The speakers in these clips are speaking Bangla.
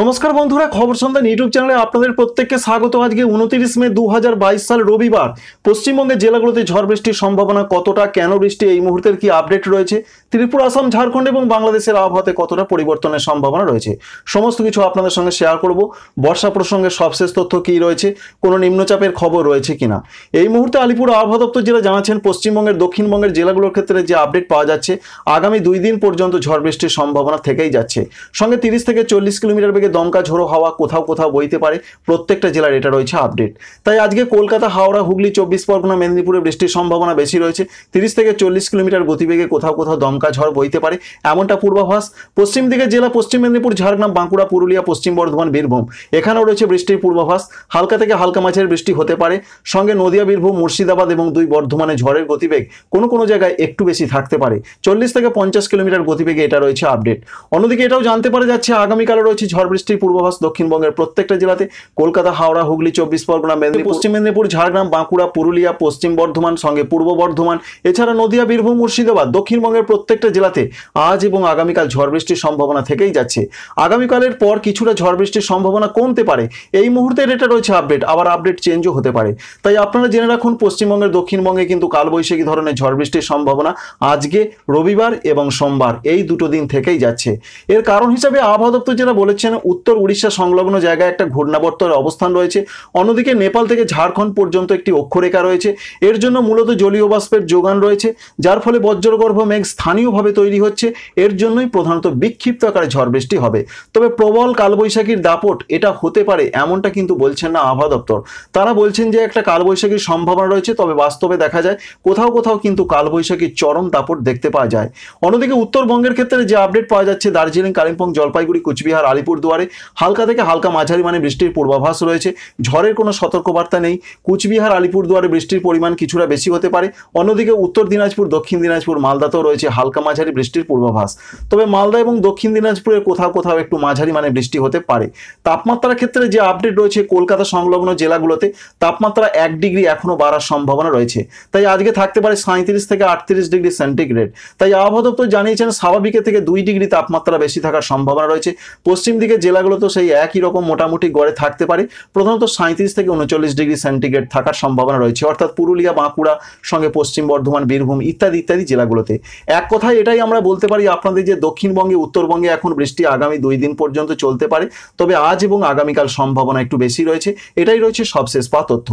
নমস্কার বন্ধুরা খবর সন্ধান ইউটিউব চ্যানেলে আপনাদের প্রত্যেককে স্বাগত আজকে উনত্রিশ মে দু সাল রবিবার পশ্চিমবঙ্গের জেলাগুলোতে ঝড় বৃষ্টির সম্ভাবনা কতটা কেন বৃষ্টি এই মুহূর্তের কি আপডেট রয়েছে ত্রিপুরা আসাম ঝাড়খণ্ড এবং বাংলাদেশের আবহাওয়াতে কতটা পরিবর্তনের সম্ভাবনা রয়েছে সমস্ত কিছু আপনাদের সঙ্গে শেয়ার করব বর্ষা প্রসঙ্গে সবশেষ তথ্য কী রয়েছে কোনো নিম্নচাপের খবর রয়েছে কিনা এই মুহূর্তে আলিপুর আবহাওয়া দপ্তর জেলা জানাচ্ছেন পশ্চিমবঙ্গের দক্ষিণবঙ্গের জেলাগুলোর ক্ষেত্রে যে আপডেট পাওয়া যাচ্ছে আগামী দুই দিন পর্যন্ত ঝড় বৃষ্টির সম্ভাবনা থেকেই যাচ্ছে সঙ্গে তিরিশ থেকে চল্লিশ কিলোমিটার থেকে দমকা ঝোড়ো হাওয়া কোথাও কোথাও বইতে পারে প্রত্যেকটা জেলার এটা রয়েছে আপডেট তাই আজকে কলকাতা হাওড়া হুগলি চব্বিশ পরগনা মেদিনীপুরে বৃষ্টির সম্ভাবনা বেশি রয়েছে তিরিশ থেকে চল্লিশ কিলোমিটার গতিবেগে কোথাও কোথাও দমকা ঝড় বইতে পারে এমনটা পূর্বাভাস পশ্চিম দিকে জেলা পশ্চিম মেদিনীপুর ঝাড়গ্রাম বাঁকুড়া পুরুলিয়া পশ্চিম বর্ধমান বীরভূম এখানেও রয়েছে বৃষ্টির পূর্বাভাস হালকা থেকে হালকা মাঝের বৃষ্টি হতে পারে সঙ্গে নদিয়া বীরভূম মুর্শিদাবাদ এবং দুই বর্ধমানে ঝড়ের গতিবেগ কোনো কোনো জায়গায় একটু বেশি থাকতে পারে চল্লিশ থেকে পঞ্চাশ কিলোমিটার গতিবেগে এটা রয়েছে আপডেট অন্যদিকে এটাও জানতে পারা যাচ্ছে আগামীকালও রয়েছে ঝড় ঝড় বৃষ্টির পূর্বাভাস দক্ষিণবঙ্গের প্রত্যেকটা জেলাতে কলকাতা হাওড়া হুগলি চব্বিশ পরগনা মেদিনীপুর পশ্চিম মেদিনীপুর ঝাড়গ্রাম বাঁকুড়া পুরুলিয়া পশ্চিম বর্ধমান সঙ্গে পূর্ব বর্ধমান এছাড়া নদিয়া বীরভূম মুর্শিদাবাদ দক্ষিণবঙ্গের প্রত্যেকটা জেলাতে আজ এবং আগামীকাল ঝড় বৃষ্টির সম্ভাবনা থেকেই যাচ্ছে আগামীকালের পর কিছুটা ঝড় বৃষ্টির সম্ভাবনা কমতে পারে এই মুহূর্তের এটা রয়েছে আপডেট আবার আপডেট চেঞ্জও হতে পারে তাই আপনারা জেনে রাখুন পশ্চিমবঙ্গের দক্ষিণবঙ্গে কিন্তু কালবৈশাখী ধরনের ঝড় বৃষ্টির সম্ভাবনা আজকে রবিবার এবং সোমবার এই দুটো দিন থেকেই যাচ্ছে এর কারণ হিসাবে আবহাওয়া দপ্তর যেটা বলেছেন যেন উত্তর উড়িষ্যা সংলগ্ন জায়গায় একটা ঘূর্ণাবর্তর অবস্থান রয়েছে অন্যদিকে নেপাল থেকে ঝাড়খণ্ড পর্যন্ত একটি অক্ষরেখা রয়েছে এর জন্য মূলত জলীয় বাষ্পের যোগান রয়েছে যার ফলে বজ্রগর্ভ মেঘ স্থানীয়ভাবে তৈরি হচ্ছে এর জন্যই প্রধানত বিক্ষিপ্ত আকারে ঝড় বৃষ্টি হবে তবে প্রবল কালবৈশাখীর দাপট এটা হতে পারে এমনটা কিন্তু বলছেন না আবহাওয়া দপ্তর তারা বলছেন যে একটা কালবৈশাখীর সম্ভাবনা রয়েছে তবে বাস্তবে দেখা যায় কোথাও কোথাও কিন্তু কালবৈশাখীর চরম দাপট দেখতে পাওয়া যায় অন্যদিকে উত্তরবঙ্গের ক্ষেত্রে যে আপডেট পাওয়া যাচ্ছে দার্জিলিং কালিম্পং জলপাইগুড়ি কুচবিহার আলিপুর দুয়ারে হালকা থেকে হালকা মাঝারি মানে বৃষ্টির পূর্বাভাস রয়েছে ঝড়ের কোনো সতর্কবার্তা নেই কুচবিহার আলিপুর দুয়ারে বৃষ্টির পরিমাণ কিছুটা বেশি হতে পারে অন্যদিকে উত্তর দিনাজপুর দক্ষিণ দিনাজপুর মালদাতেও রয়েছে হালকা মাঝারি বৃষ্টির পূর্বাভাস তবে মালদা এবং দক্ষিণ দিনাজপুরের কোথাও কোথাও একটু মাঝারি মানে বৃষ্টি হতে পারে তাপমাত্রার ক্ষেত্রে যে আপডেট রয়েছে কলকাতা সংলগ্ন জেলাগুলোতে তাপমাত্রা এক ডিগ্রি এখনও বাড়ার সম্ভাবনা রয়েছে তাই আজকে থাকতে পারে সাঁত্রিশ থেকে আটত্রিশ ডিগ্রি সেন্টিগ্রেড তাই আবহাওয়া দপ্তর জানিয়েছেন স্বাভাবিকের থেকে দুই ডিগ্রি তাপমাত্রা বেশি থাকার সম্ভাবনা রয়েছে পশ্চিম দিকে দিকে জেলাগুলো তো সেই একই রকম মোটামুটি গড়ে থাকতে পারে প্রধানত সাঁত্রিশ থেকে উনচল্লিশ ডিগ্রি সেন্টিগ্রেড থাকার সম্ভাবনা রয়েছে অর্থাৎ পুরুলিয়া বাঁকুড়া সঙ্গে পশ্চিম বর্ধমান বীরভূম ইত্যাদি ইত্যাদি জেলাগুলোতে এক কথায় এটাই আমরা বলতে পারি আপনাদের যে দক্ষিণবঙ্গে উত্তরবঙ্গে এখন বৃষ্টি আগামী দুই দিন পর্যন্ত চলতে পারে তবে আজ এবং আগামীকাল সম্ভাবনা একটু বেশি রয়েছে এটাই রয়েছে সবশেষ পা তথ্য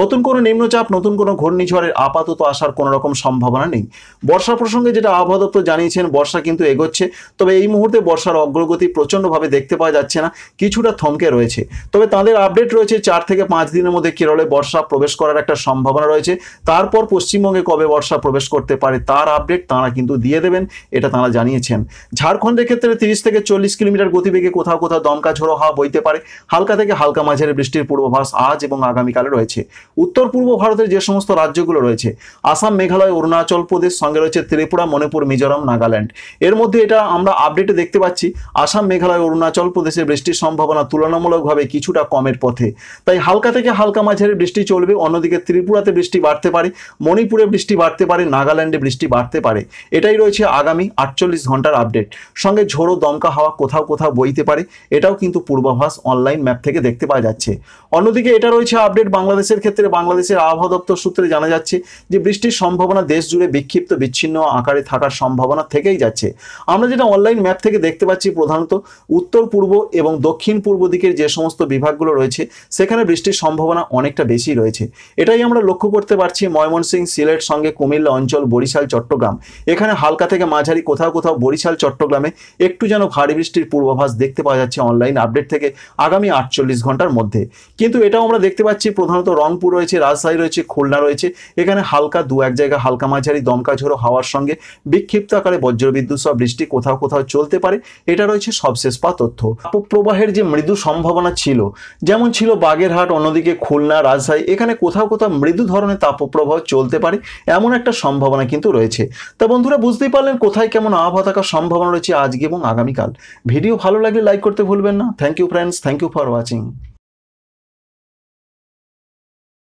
নতুন কোনো নিম্নচাপ নতুন কোনো ঘূর্ণিঝড়ের আপাতত আসার কোনো রকম সম্ভাবনা নেই বর্ষা প্রসঙ্গে যেটা আবহাওয়া দপ্তর জানিয়েছেন বর্ষা কিন্তু এগোচ্ছে তবে এই মুহূর্তে বর্ষার অগ্রগতি প্রচণ্ডভাবে দেখতে পাচ্ছি পাওয়া যাচ্ছে না কিছুটা থমকে রয়েছে তবে তাদের আপডেট রয়েছে চার থেকে পাঁচ দিনের মধ্যে কেরলে বর্ষা প্রবেশ করার একটা সম্ভাবনা রয়েছে তারপর পশ্চিমবঙ্গে কবে বর্ষা প্রবেশ করতে পারে তার আপডেট তাঁরা কিন্তু দিয়ে দেবেন এটা তারা জানিয়েছেন ঝাড়খণ্ডের ক্ষেত্রে তিরিশ থেকে চল্লিশ কিলোমিটার গতিবেগে কোথাও কোথাও দমকা ঝোড়ো হাওয়া বইতে পারে হালকা থেকে হালকা মাঝারি বৃষ্টির পূর্বাভাস আজ এবং আগামীকালে রয়েছে উত্তর পূর্ব ভারতের যে সমস্ত রাজ্যগুলো রয়েছে আসাম মেঘালয় অরুণাচল প্রদেশ সঙ্গে রয়েছে ত্রিপুরা মণিপুর মিজোরাম নাগাল্যান্ড এর মধ্যে এটা আমরা আপডেটে দেখতে পাচ্ছি আসাম মেঘালয় অরুণাচল প্রদেশে বৃষ্টির সম্ভাবনা তুলনামূলকভাবে কিছুটা কমের পথে তাই হালকা থেকে হালকা মাঝারি বৃষ্টি চলবে অন্যদিকে ত্রিপুরাতে বৃষ্টি বাড়তে পারে মণিপুরে বৃষ্টি বাড়তে পারে নাগাল্যান্ডে বৃষ্টি বাড়তে পারে এটাই রয়েছে আগামী আটচল্লিশ ঘন্টার আপডেট সঙ্গে ঝোড়ো দমকা হাওয়া কোথাও কোথাও বইতে পারে এটাও কিন্তু পূর্বাভাস অনলাইন ম্যাপ থেকে দেখতে পাওয়া যাচ্ছে অন্যদিকে এটা রয়েছে আপডেট বাংলাদেশের ক্ষেত্রে বাংলাদেশের আবহাওয়া দপ্তর সূত্রে জানা যাচ্ছে যে বৃষ্টির সম্ভাবনা দেশ জুড়ে বিক্ষিপ্ত বিচ্ছিন্ন আকারে থাকার সম্ভাবনা থেকেই যাচ্ছে আমরা যেটা অনলাইন ম্যাপ থেকে দেখতে পাচ্ছি প্রধানত উত্তর পূর্ব পূর্ব এবং দক্ষিণ পূর্ব দিকের যে সমস্ত বিভাগগুলো রয়েছে সেখানে বৃষ্টির সম্ভাবনা অনেকটা বেশি রয়েছে এটাই আমরা লক্ষ্য করতে পারছি ময়মনসিংহ সিলেট সঙ্গে কুমিল্লা অঞ্চল বরিশাল চট্টগ্রাম এখানে হালকা থেকে মাঝারি কোথাও কোথাও বরিশাল চট্টগ্রামে একটু যেন ভারী বৃষ্টির পূর্বাভাস দেখতে পাওয়া যাচ্ছে অনলাইন আপডেট থেকে আগামী আটচল্লিশ ঘন্টার মধ্যে কিন্তু এটাও আমরা দেখতে পাচ্ছি প্রধানত রংপুর রয়েছে রাজশাহী রয়েছে খুলনা রয়েছে এখানে হালকা দু এক জায়গা হালকা মাঝারি দমকা ঝোড়ো হাওয়ার সঙ্গে বিক্ষিপ্ত আকারে বজ্রবিদ্যুৎ সহ বৃষ্টি কোথাও কোথাও চলতে পারে এটা রয়েছে সবশেষ পা তথ্য তাপপ্রবাহের যে মৃদু সম্ভাবনা ছিল যেমন ছিল বাগেরহাট অন্যদিকে খুলনা রাজশাহী এখানে কোথাও কোথাও মৃদু ধরনের তাপপ্রবাহ চলতে পারে এমন একটা সম্ভাবনা কিন্তু রয়েছে তা বন্ধুরা বুঝতেই পারলেন কোথায় কেমন আবহাওয়া থাকার সম্ভাবনা রয়েছে আজকে এবং আগামীকাল ভিডিও ভালো লাগলে লাইক করতে ভুলবেন না thank you friends thank you for watching